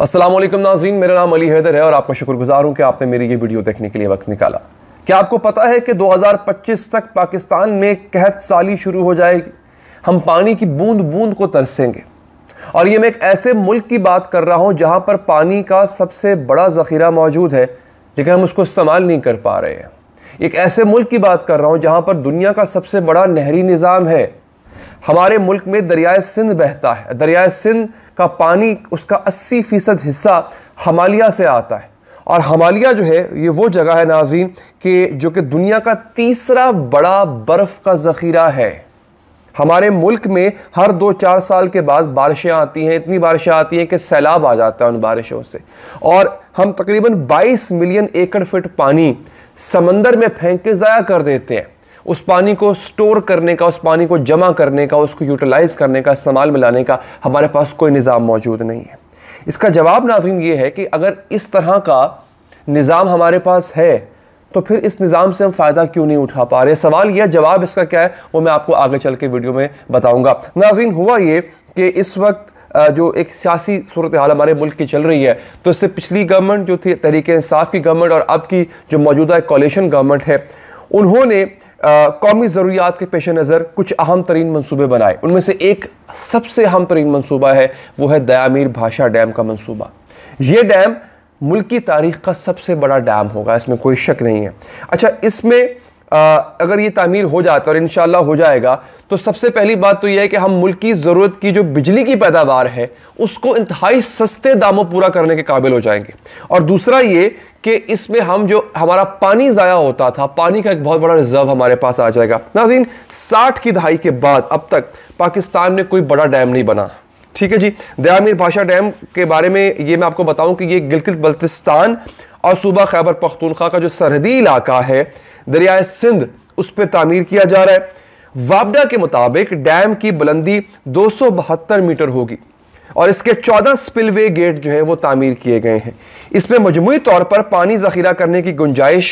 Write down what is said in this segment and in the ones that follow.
अस्सलाम वालेकुम नाजरीन मेरा नाम अली हैदर है और आपका शुक्रगुजार हूँ कि आपने मेरी ये वीडियो देखने के लिए वक्त निकाला क्या आपको पता है कि 2025 तक पाकिस्तान में कहत साली शुरू हो जाएगी हम पानी की बूंद बूंद को तरसेंगे और ये मैं एक ऐसे मुल्क की बात कर रहा हूँ जहाँ पर पानी का सबसे बड़ा ज़ख़ीरा मौजूद है लेकिन हम उसको इस्तेमाल नहीं कर पा रहे हैं एक ऐसे मुल्क की बात कर रहा हूँ जहाँ पर दुनिया का सबसे बड़ा नहरी निज़ाम है हमारे मुल्क में दरियाए सिंध बहता है दरियाए सिंध का पानी उसका 80 फ़ीसद हिस्सा हमालिया से आता है और हमालिया जो है ये वो जगह है नाजरीन कि जो कि दुनिया का तीसरा बड़ा बर्फ़ का ज़ख़ीरा है हमारे मुल्क में हर दो चार साल के बाद बारिशें आती हैं इतनी बारिशें आती हैं कि सैलाब आ जाता है उन बारिशों से और हम तकरीबन 22 मिलियन एकड़ फिट पानी समंदर में फेंक के ज़ाया कर देते हैं उस पानी को स्टोर करने का उस पानी को जमा करने का उसको यूटिलाइज़ करने का इस्तेमाल में लाने का हमारे पास कोई निज़ाम मौजूद नहीं है इसका जवाब नाजरीन ये है कि अगर इस तरह का निज़ाम हमारे पास है तो फिर इस निज़ाम से हम फ़ायदा क्यों नहीं उठा पा रहे सवाल यह जवाब इसका क्या है वो मैं आपको आगे चल के वीडियो में बताऊँगा नाजरीन हुआ ये कि इस वक्त जो एक सियासी सूरत हाल हमारे मुल्क की चल रही है तो इससे पिछली गवर्नमेंट जो थी तहरीक इंसाफ की गवर्नमेंट और अब की जो मौजूदा कॉलेशन गवर्नमेंट है उन्होंने कौमी ज़रूरियात के पेश नज़र कुछ अहम तरीन मनसूबे बनाए उनमें से एक सबसे अहम तरीन मनसूबा है वो है दयामीर भाषा डैम का मनसूबा ये डैम मुल्क की तारीख का सबसे बड़ा डैम होगा इसमें कोई शक नहीं है अच्छा इसमें अगर ये तामीर हो जाता और इन हो जाएगा तो सबसे पहली बात तो यह है कि हम मुल्क की ज़रूरत की जो बिजली की पैदावार है उसको इंतहाई सस्ते दामों पूरा करने के काबिल हो जाएंगे और दूसरा ये कि इसमें हम जो हमारा पानी ज़ाया होता था पानी का एक बहुत बड़ा रिजर्व हमारे पास आ जाएगा नाजीन साठ की दहाई के बाद अब तक पाकिस्तान में कोई बड़ा डैम नहीं बना ठीक है जी दयामीर भाषा डैम के बारे में ये मैं आपको बताऊं कि ये गिलगित बल्तिस्तान और सूबा खैबर पख्तूनख्वा का जो सरहदी इलाका है दरियाए सिंध उस पर तामीर किया जा रहा है वाबडा के मुताबिक डैम की बुलंदी दो मीटर होगी और इसके 14 स्पिलवे गेट जो है वो तामीर किए गए हैं इसमें मजमू तौर पर पानी ज़ख़ीरा करने की गुंजाइश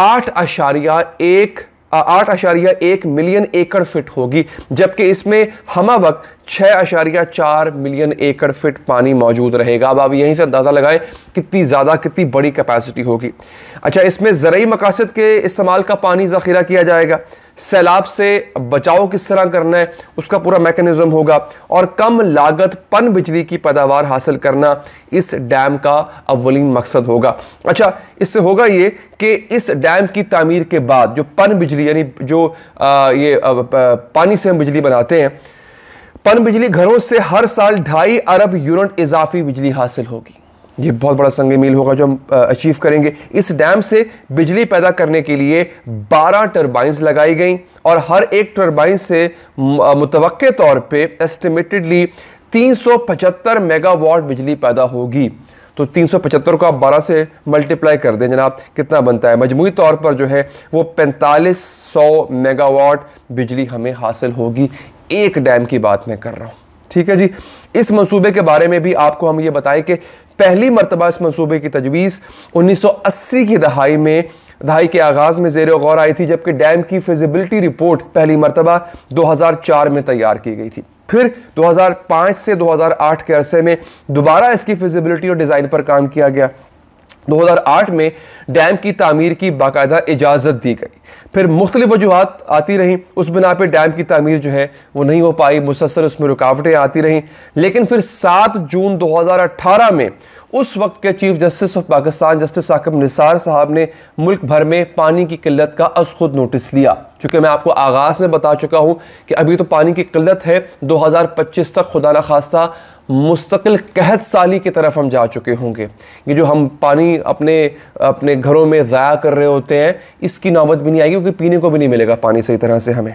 आठ अशारिया एक आठ अशारिया एक मिलियन एकड़ फिट होगी जबकि इसमें हम वक्त छः अशारिया चार मिलियन एकड़ फिट पानी मौजूद रहेगा अब आप यहीं से अंदाज़ा लगाएं कितनी ज़्यादा कितनी बड़ी कैपेसिटी होगी अच्छा इसमें ज़रूरी मकासद के इस्तेमाल का पानी ज़ख़ीरा किया जाएगा सैलाब से बचाव किस तरह करना है उसका पूरा मैकेनिज्म होगा और कम लागत पन बिजली की पैदावार हासिल करना इस डैम का अवलिन मकसद होगा अच्छा इससे होगा ये कि इस डैम की तमीर के बाद जो पन बिजली यानी जो आ, ये आ, पानी से हम बिजली बनाते हैं पन बिजली घरों से हर साल ढाई अरब यूनिट इजाफी बिजली हासिल होगी ये बहुत बड़ा संग मील होगा जो हम अचीव करेंगे इस डैम से बिजली पैदा करने के लिए 12 टर्बाइंस लगाई गई और हर एक टर्बाइन से मुतव तौर पे एस्टिमेटेडली 375 मेगावाट बिजली पैदा होगी तो 375 को आप 12 से मल्टीप्लाई कर दें जनाब कितना बनता है मजमू तौर पर जो है वो पैंतालीस सौ मेगावाट बिजली हमें हासिल होगी एक डैम की बात मैं कर रहा हूँ ठीक है जी इस मंसूबे के बारे में भी आपको हम ये बताएं कि पहली मरतबा इस मनसूबे की तजवीज़ उन्नीस सौ अस्सी की दहाई में दहाई के आगाज़ में जेर गौर आई थी जबकि डैम की फिजिबिलिटी रिपोर्ट पहली मरतबा दो हज़ार चार में तैयार की गई थी फिर 2005 से 2008 के अरसे में दोबारा इसकी फिजिबिलिटी और डिज़ाइन पर काम किया गया 2008 में डैम की तमीर की बाकायदा इजाज़त दी गई फिर मुख्तलिफ वजूहत आती रहीं उस बिना पर डैम की तमीर जो है वो नहीं हो पाई मुसलसल उसमें रुकावटें आती रहीं लेकिन फिर 7 जून 2018 में उस वक्त के chief justice of Pakistan justice आकम निसार साहब ने मुल्क भर में पानी की किल्लत का अस खुद नोटिस लिया चूँकि मैं आपको आगाज़ में बता चुका हूँ कि अभी तो पानी की किल्लत है पच्चीस तक खुदा न खासा मुस्तकिल कहत साली की तरफ हम जा चुके होंगे ये जो हम पानी अपने अपने घरों में ज़ाया कर रहे होते हैं इसकी नौबत भी नहीं आएगी क्योंकि पीने को भी नहीं मिलेगा पानी सही तरह से हमें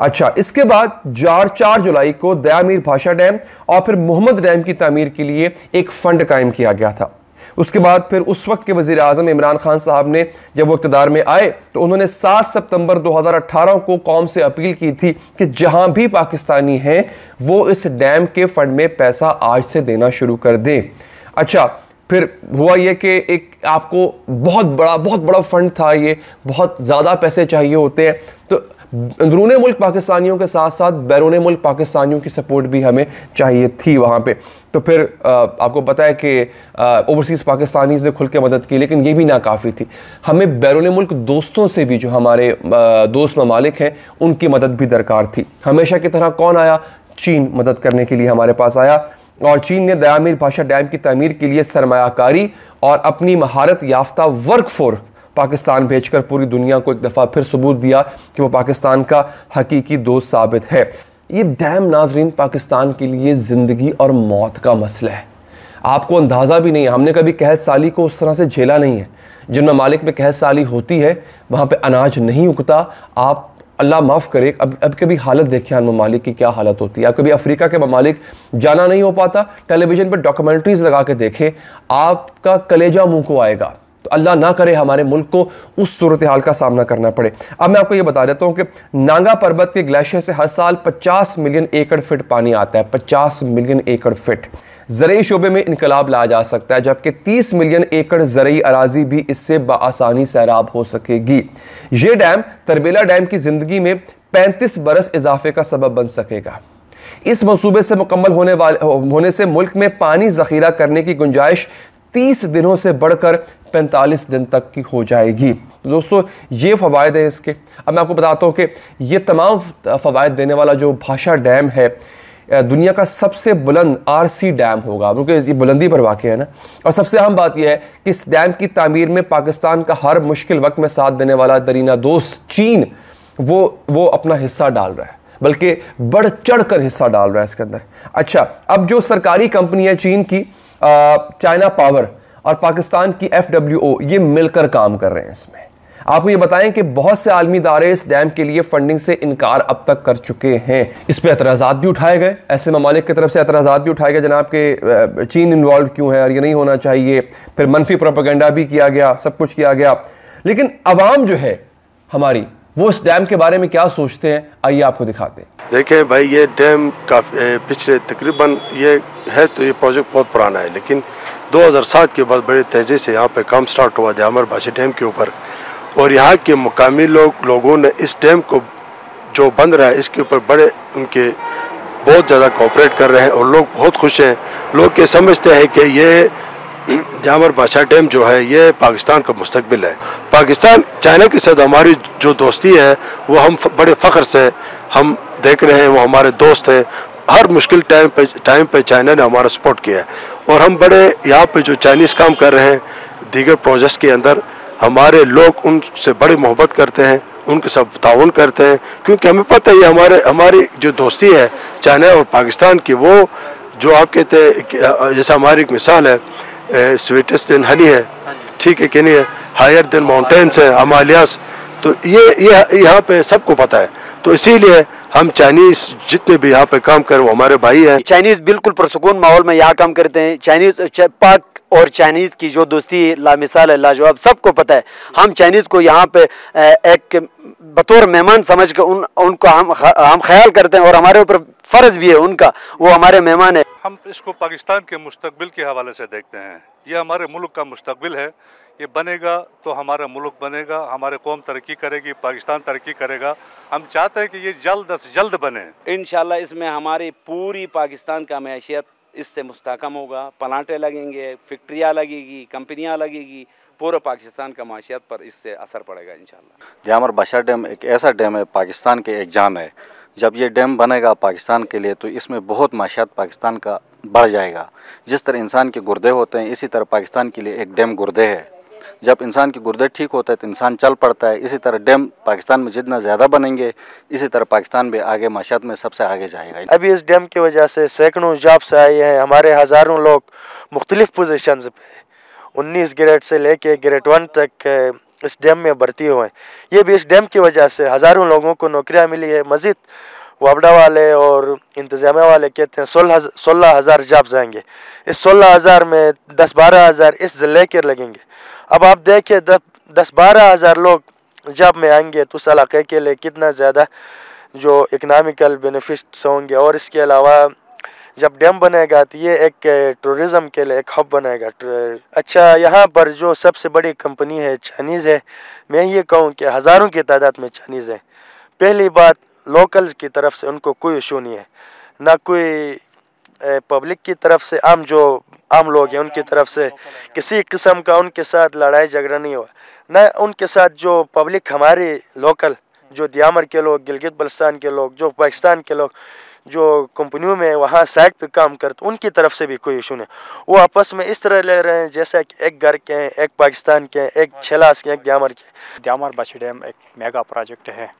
अच्छा इसके बाद चार चार जुलाई को दयामीर भाषा डैम और फिर मोहम्मद डैम की तमीर के लिए एक फ़ंड कायम किया गया था उसके बाद फिर उस वक्त के वजीर अजम इमरान खान साहब ने जब वो इकतदार में आए तो उन्होंने सात सितंबर दो हज़ार अट्ठारह को कौम से अपील की थी कि जहाँ भी पाकिस्तानी हैं वो इस डैम के फंड में पैसा आज से देना शुरू कर दें अच्छा फिर हुआ ये कि एक आपको बहुत बड़ा बहुत बड़ा फंड था ये बहुत ज़्यादा पैसे चाहिए होते हैं तो अंदरून मुल्क पाकिस्तानियों के साथ साथ बैरून मुल्क पाकिस्तानियों की सपोर्ट भी हमें चाहिए थी वहाँ पर तो फिर आ, आपको पता है कि ओवरसीज़ पाकिस्तानीज़ ने खुल के मदद की लेकिन ये भी नाकाफ़ी थी हमें बैरून मुल्क दोस्तों से भी जो हमारे दोस्त ममालिक हैं उनकी मदद भी दरकार थी हमेशा की तरह कौन आया चीन मदद करने के लिए हमारे पास आया और चीन ने दयामीर भाषा डैम की तमीर के लिए सरमाकारी और अपनी महारत याफ्ता वर्क फोर्स पाकिस्तान भेजकर पूरी दुनिया को एक दफ़ा फिर सबूत दिया कि वो पाकिस्तान का हकीकी दोस्त साबित है ये डैम नाजरीन पाकिस्तान के लिए ज़िंदगी और मौत का मसला है आपको अंदाज़ा भी नहीं है हमने कभी कहत साली को उस तरह से झेला नहीं है जिन ममालिक में कहत साली होती है वहाँ पर अनाज नहीं उगता आप अल्लाह माफ़ करे अब अब कभी हालत देखे अन ममालिक की क्या हालत होती है अब कभी अफ्रीका के ममालिक जाना नहीं हो पाता टेलीविज़न पर डॉक्यूमेंट्रीज़ लगा के देखें आपका कलेजा मुँह को आएगा तो अल्लाह ना करे हमारे मुल्क को उस सूरत हाल का सामना करना पड़े अब मैं आपको ये बता देता हूँ कि नांगा पर्वत के ग्लेशियर से हर साल 50 मिलियन एकड़ फिट पानी आता है 50 मिलियन एकड़ फिट ज़रिए शोबे में इनकलाब लाया जा सकता है जबकि 30 मिलियन एकड़ ज़रिए अराजी भी इससे बसानी सैराब हो सकेगी ये डैम तरबेला डैम की ज़िंदगी में पैंतीस बरस इजाफे का सबब बन सकेगा इस मनसूबे से मुकम्मल होने वाले होने से मुल्क में पानी ज़खीरा करने की गुंजाइश तीस दिनों से बढ़कर पैंतालीस दिन तक की हो जाएगी तो दोस्तों ये फ़वाद हैं इसके अब मैं आपको बताता हूँ कि ये तमाम फ़वाद देने वाला जो भाषा डैम है दुनिया का सबसे बुलंद आरसी डैम होगा क्योंकि ये बुलंदी पर वाक़ है ना और सबसे अहम बात यह है कि इस डैम की तमीर में पाकिस्तान का हर मुश्किल वक्त में साथ देने वाला दरीना दोस्त चीन वो वो अपना हिस्सा डाल रहा है बल्कि बढ़ चढ़ कर हिस्सा डाल रहा है इसके अंदर अच्छा अब जो सरकारी कंपनी है चीन की चाइना पावर और पाकिस्तान की एफ डब्ल्यू ओ ये मिलकर काम कर रहे हैं इसमें आपको ये बताएं कि बहुत से आलमी इदारे इस डैम के लिए फंडिंग से इनकार अब तक कर चुके हैं इस पर एतराज़ात भी उठाए गए ऐसे ममालिक की तरफ से एतराज़ात भी उठाए गए जनाब के चीन इन्वॉल्व क्यों है और ये नहीं होना चाहिए फिर मनफी प्रोपागेंडा भी किया गया सब कुछ किया गया लेकिन आवाम जो है हमारी वो इस डैम के बारे में क्या सोचते हैं आइए आपको दिखाते हैं देखिए भाई ये डैम काफ़ी पिछले तकरीबन ये है तो ये प्रोजेक्ट बहुत पुराना है लेकिन 2007 के बाद बड़े तेज़ी से यहाँ पे काम स्टार्ट हुआ दयामर भाषी डैम के ऊपर और यहाँ के मुकामी लोग लोगों ने इस डैम को जो बन रहा है इसके ऊपर बड़े उनके बहुत ज़्यादा कोऑपरेट कर रहे हैं और लोग बहुत खुश हैं लोग ये समझते हैं कि ये जामर बादशाह डैम जो है ये पाकिस्तान का मुस्तबिल है पाकिस्तान चाइना के साथ हमारी जो दोस्ती है वो हम बड़े फ़ख्र से हम देख रहे हैं वो हमारे दोस्त हैं हर मुश्किल टाइम पे टाइम पे चाइना ने हमारा सपोर्ट किया है और हम बड़े यहाँ पे जो चाइनीज़ काम कर रहे हैं दीगर प्रोजेक्ट्स के अंदर हमारे लोग उनसे बड़ी मोहब्बत करते हैं उनके साथ ताउन करते हैं क्योंकि हमें पता है हमारे हमारी जो दोस्ती है चाइना और पाकिस्तान की वो जो आप कहते हैं जैसा हमारी एक मिसाल है स्वीटेस्ट इन हनी है ठीक है कि नहीं है हायर देन माउंटेन्स है हमालियास तो ये ये यहाँ पे सबको पता है तो इसीलिए हम चाइनीज जितने भी यहाँ पे काम कर वो हमारे भाई हैं चाइनीज बिल्कुल प्रसकून माहौल में यहाँ काम करते हैं चाइनीज पाक और चाइनीज़ की जो दोस्ती लामिसाल है लाजवाब सबको पता है हम चाइनीज़ को यहाँ पे एक बतौर मेहमान समझ कर उन उनको हम हम ख्याल करते हैं और हमारे ऊपर फ़र्ज़ भी है उनका वो हमारे मेहमान है हम इसको पाकिस्तान के मुस्तबिल के हवाले से देखते हैं ये हमारे मुल्क का मुस्तबिल है ये बनेगा तो हमारा मुल्क बनेगा हमारे कौम तरक्की करेगी पाकिस्तान तरक्की करेगा हम चाहते हैं कि ये जल्द अज जल्द बने इन इसमें हमारी पूरी पाकिस्तान का मैशियत इससे मुस्तकम होगा प्लांटें लगेंगे फैक्ट्रियाँ लगेगी कंपनियाँ लगेगी पूरे पाकिस्तान का माशियात पर इससे असर पड़ेगा इन जामर बशा डैम एक ऐसा डैम है पाकिस्तान के एक जान है जब ये डैम बनेगा पाकिस्तान के लिए तो इसमें बहुत माशियात पाकिस्तान का बढ़ जाएगा जिस तरह इंसान के गुर्दे होते हैं इसी तरह पाकिस्तान के लिए एक डैम गुर्दे है जब इंसान के गुर्दे ठीक होता है तो इंसान चल पड़ता है इसी तरह डैम पाकिस्तान में जितना ज़्यादा बनेंगे इसी तरह पाकिस्तान भी आगे माशात में सबसे आगे जाएगा अभी इस डैम की वजह से सैकड़ों जॉब्स आए हैं हमारे हज़ारों लोग मुख्तलिफ़ पोजिशन पे उन्नीस ग्रेड से लेके ग्रेड वन तक इस डैम में भर्ती हुए हैं ये भी इस डैम की वजह से हज़ारों लोगों को नौकरियाँ मिली है मज़ीद वाबड़ा वाले और इंतज़ामिया वाले कहते हैं सोलह सोलह हज़ार जॉब्स आएंगे इस सोलह हज़ार में दस बारह हज़ार इस ज़िले के लगेंगे अब आप देखिए दस बारह हज़ार लोग जब में आएंगे तो उस इलाके के लिए कितना ज़्यादा जो इकनॉमिकल बेनिफिट्स होंगे और इसके अलावा जब डैम बनेगा तो ये एक टूरिज़म के लिए एक हब बनेगा अच्छा यहाँ पर जो सबसे बड़ी कंपनी है चाइनीज़ है मैं ये कहूँ कि हज़ारों की तादाद में चाइनीज़ है पहली बात लोकल्स की तरफ से उनको कोई इशू नहीं है ना कोई पब्लिक की तरफ से आम जो आम लोग हैं उनकी तरफ से किसी किस्म का उनके साथ लड़ाई झगड़ा नहीं हुआ न उनके साथ जो पब्लिक हमारी लोकल जो दियामर के लोग गिलगित बल्स्तान के लोग जो पाकिस्तान के लोग जो कंपनियों में वहाँ साइड पे काम करते उनकी तरफ से भी कोई इशू नहीं वो आपस में इस तरह ले रहे हैं जैसे कि एक घर के हैं एक पाकिस्तान के हैं एक छलास के एक द्यामर के द्यामर बछी डैम एक मेगा प्रोजेक्ट है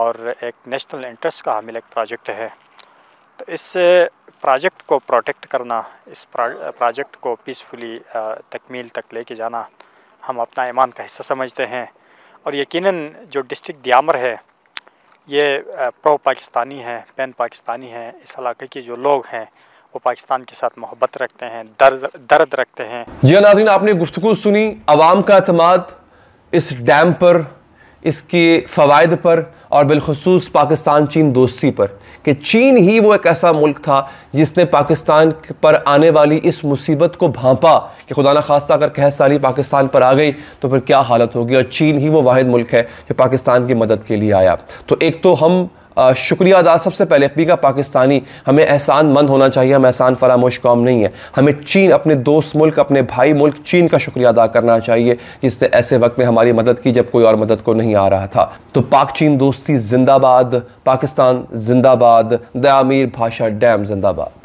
और एक नेशनल इंटरेस्ट का हामिल एक प्रोजेक्ट है तो इस प्रोजेक्ट को प्रोटेक्ट करना इस प्रोजेक्ट को पीसफुली तकमील तक लेके जाना हम अपना ईमान का हिस्सा समझते हैं और यकीनन जो डिस्ट्रिक्ट दियामर है ये प्रो पाकिस्तानी है पैन पाकिस्तानी है इस इलाके के जो लोग हैं वो पाकिस्तान के साथ मोहब्बत रखते हैं दर्द दर्द रखते हैं जी नाजरीन आपने गुफ्तु सुनी आवाम का अतमाद इस डैम पर इसके फ़वाद पर और बिलखसूस पाकिस्तान चीन दोस्ती पर कि चीन ही वो एक ऐसा मुल्क था जिसने पाकिस्तान पर आने वाली इस मुसीबत को भांपा कि खुदा न खास्ता अगर कह साली पाकिस्तान पर आ गई तो फिर क्या हालत होगी और चीन ही वो वाद मुल्क है जो पाकिस्तान की मदद के लिए आया तो एक तो हम शुक्रिया अदा सबसे पहले का पाकिस्तानी हमें एहसान मंद होना चाहिए हम एहसान फरामोश कौम नहीं है हमें चीन अपने दोस्त मुल्क अपने भाई मुल्क चीन का शुक्रिया अदा करना चाहिए जिसने ऐसे वक्त में हमारी मदद की जब कोई और मदद को नहीं आ रहा था तो पाक चीन दोस्ती जिंदाबाद पाकिस्तान जिंदाबाद दयामीर भाषा डैम जिंदाबाद